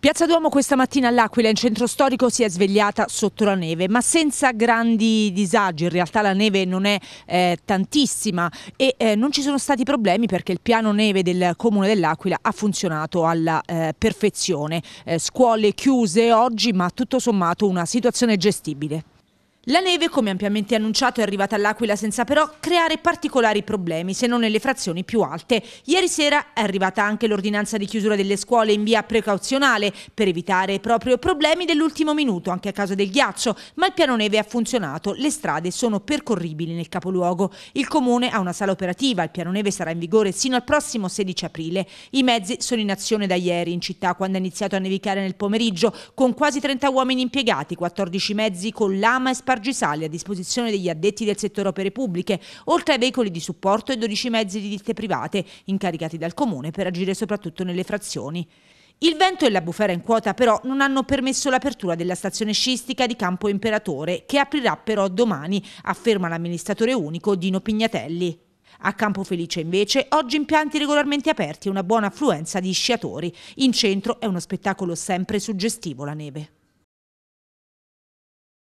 Piazza Duomo questa mattina all'Aquila in centro storico si è svegliata sotto la neve, ma senza grandi disagi. In realtà la neve non è eh, tantissima e eh, non ci sono stati problemi perché il piano neve del comune dell'Aquila ha funzionato alla eh, perfezione. Eh, scuole chiuse oggi, ma tutto sommato una situazione gestibile. La neve, come ampiamente annunciato, è arrivata all'Aquila senza però creare particolari problemi, se non nelle frazioni più alte. Ieri sera è arrivata anche l'ordinanza di chiusura delle scuole in via precauzionale per evitare proprio problemi dell'ultimo minuto, anche a causa del ghiaccio, ma il piano neve ha funzionato, le strade sono percorribili nel capoluogo. Il comune ha una sala operativa, il piano neve sarà in vigore sino al prossimo 16 aprile. I mezzi sono in azione da ieri in città quando è iniziato a nevicare nel pomeriggio, con quasi 30 uomini impiegati, 14 mezzi con lama e spazio spargisali a disposizione degli addetti del settore opere pubbliche, oltre ai veicoli di supporto e 12 mezzi di ditte private, incaricati dal Comune per agire soprattutto nelle frazioni. Il vento e la bufera in quota però non hanno permesso l'apertura della stazione scistica di Campo Imperatore, che aprirà però domani, afferma l'amministratore unico Dino Pignatelli. A Campo Felice invece oggi impianti regolarmente aperti e una buona affluenza di sciatori. In centro è uno spettacolo sempre suggestivo la neve.